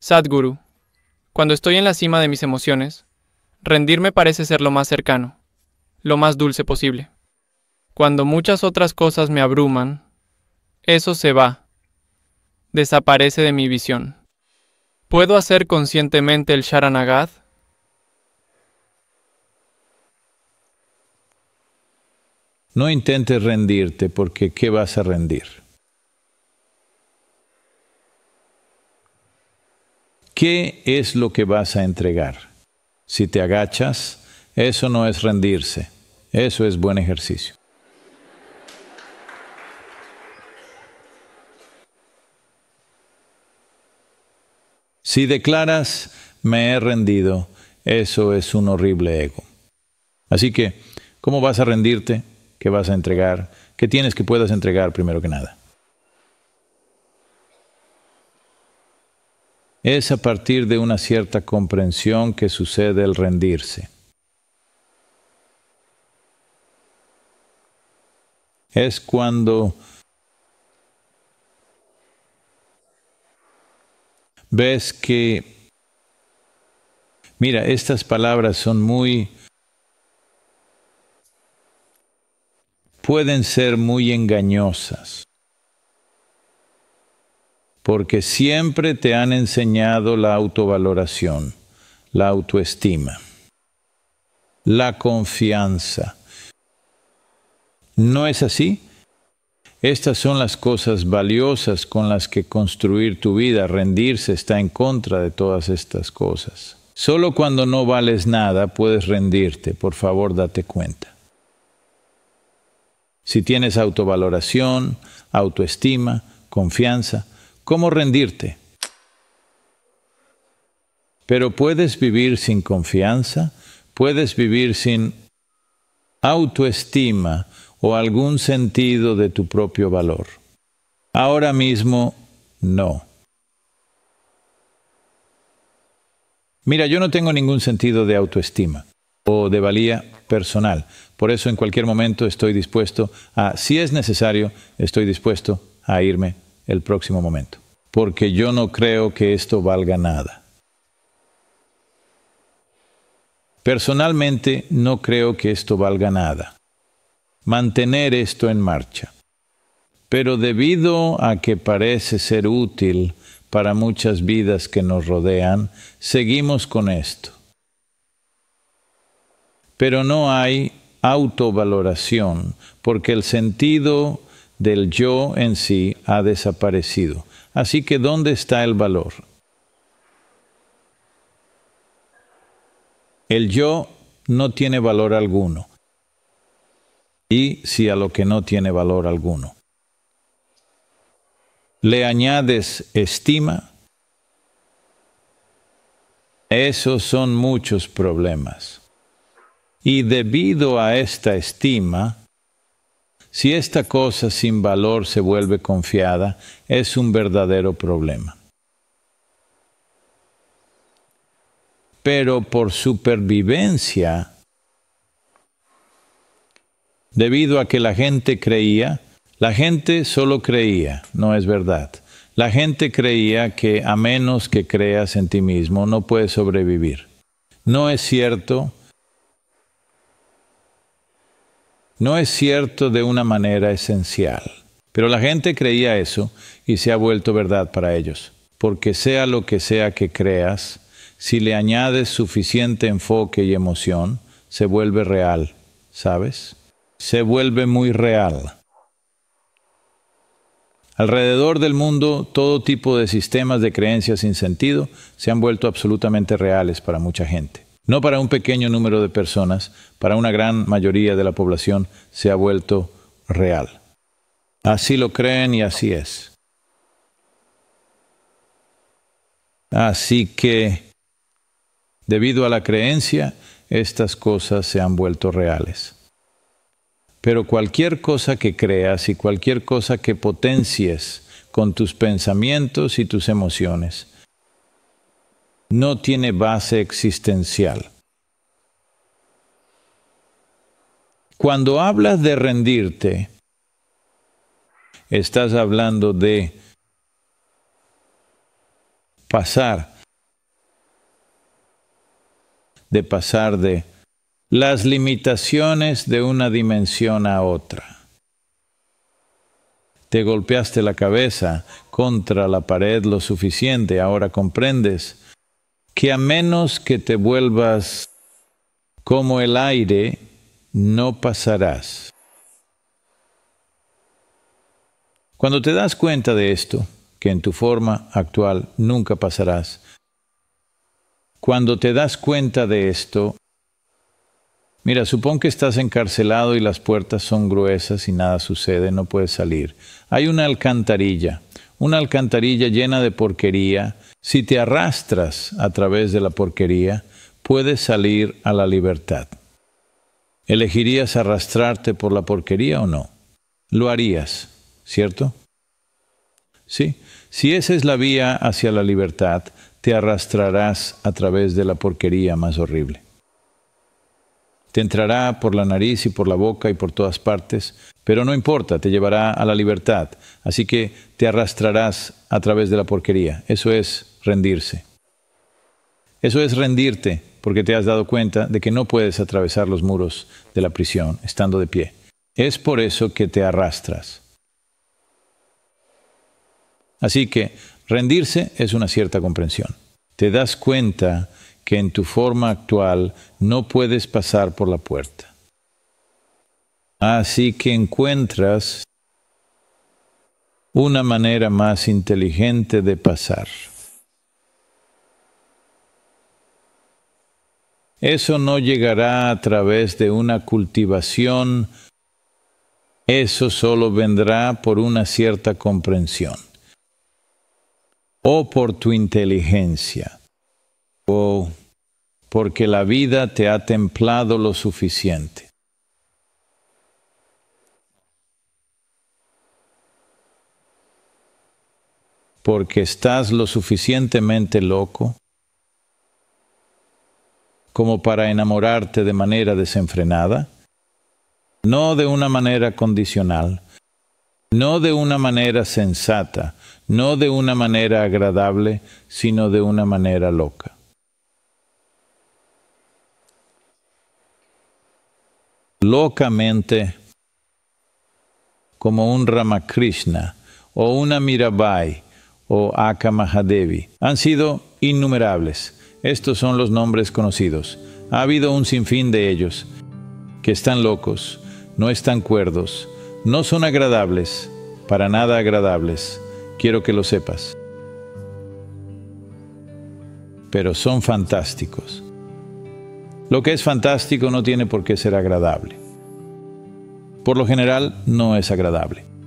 Sadguru, cuando estoy en la cima de mis emociones, rendirme parece ser lo más cercano, lo más dulce posible. Cuando muchas otras cosas me abruman, eso se va, desaparece de mi visión. ¿Puedo hacer conscientemente el Sharanagad? No intentes rendirte porque ¿qué vas a rendir? ¿Qué es lo que vas a entregar? Si te agachas, eso no es rendirse, eso es buen ejercicio. Si declaras, me he rendido, eso es un horrible ego. Así que, ¿cómo vas a rendirte? ¿Qué vas a entregar? ¿Qué tienes que puedas entregar primero que nada? es a partir de una cierta comprensión que sucede el rendirse. Es cuando ves que, mira, estas palabras son muy, pueden ser muy engañosas porque siempre te han enseñado la autovaloración, la autoestima, la confianza. ¿No es así? Estas son las cosas valiosas con las que construir tu vida. Rendirse está en contra de todas estas cosas. Solo cuando no vales nada puedes rendirte. Por favor, date cuenta. Si tienes autovaloración, autoestima, confianza, cómo rendirte. Pero puedes vivir sin confianza, puedes vivir sin autoestima o algún sentido de tu propio valor. Ahora mismo, no. Mira, yo no tengo ningún sentido de autoestima o de valía personal. Por eso en cualquier momento estoy dispuesto a, si es necesario, estoy dispuesto a irme el próximo momento, porque yo no creo que esto valga nada. Personalmente no creo que esto valga nada. Mantener esto en marcha. Pero debido a que parece ser útil para muchas vidas que nos rodean, seguimos con esto. Pero no hay autovaloración, porque el sentido del yo en sí ha desaparecido. Así que ¿dónde está el valor? El yo no tiene valor alguno. Y si a lo que no tiene valor alguno. Le añades estima, esos son muchos problemas. Y debido a esta estima, si esta cosa sin valor se vuelve confiada, es un verdadero problema. Pero por supervivencia, debido a que la gente creía, la gente solo creía, no es verdad. La gente creía que a menos que creas en ti mismo no puedes sobrevivir. No es cierto no es cierto de una manera esencial. Pero la gente creía eso y se ha vuelto verdad para ellos. Porque sea lo que sea que creas, si le añades suficiente enfoque y emoción, se vuelve real, ¿sabes? Se vuelve muy real. Alrededor del mundo, todo tipo de sistemas de creencias sin sentido se han vuelto absolutamente reales para mucha gente no para un pequeño número de personas, para una gran mayoría de la población, se ha vuelto real. Así lo creen y así es. Así que, debido a la creencia, estas cosas se han vuelto reales. Pero cualquier cosa que creas y cualquier cosa que potencies con tus pensamientos y tus emociones, no tiene base existencial. Cuando hablas de rendirte, estás hablando de pasar, de pasar de las limitaciones de una dimensión a otra. Te golpeaste la cabeza contra la pared lo suficiente, ahora comprendes que a menos que te vuelvas como el aire, no pasarás. Cuando te das cuenta de esto, que en tu forma actual nunca pasarás, cuando te das cuenta de esto, mira, supón que estás encarcelado y las puertas son gruesas y nada sucede, no puedes salir. Hay una alcantarilla una alcantarilla llena de porquería, si te arrastras a través de la porquería, puedes salir a la libertad. ¿Elegirías arrastrarte por la porquería o no? Lo harías, ¿cierto? Sí, si esa es la vía hacia la libertad, te arrastrarás a través de la porquería más horrible. Te entrará por la nariz y por la boca y por todas partes, pero no importa, te llevará a la libertad. Así que te arrastrarás a través de la porquería. Eso es rendirse. Eso es rendirte porque te has dado cuenta de que no puedes atravesar los muros de la prisión estando de pie. Es por eso que te arrastras. Así que rendirse es una cierta comprensión. Te das cuenta que en tu forma actual no puedes pasar por la puerta. Así que encuentras una manera más inteligente de pasar. Eso no llegará a través de una cultivación, eso solo vendrá por una cierta comprensión o por tu inteligencia. O Porque la vida te ha templado lo suficiente. Porque estás lo suficientemente loco como para enamorarte de manera desenfrenada, no de una manera condicional, no de una manera sensata, no de una manera agradable, sino de una manera loca. locamente como un Ramakrishna o una Mirabai o Aka Mahadevi. Han sido innumerables. Estos son los nombres conocidos. Ha habido un sinfín de ellos que están locos, no están cuerdos, no son agradables, para nada agradables. Quiero que lo sepas. Pero son fantásticos. Lo que es fantástico no tiene por qué ser agradable. Por lo general, no es agradable.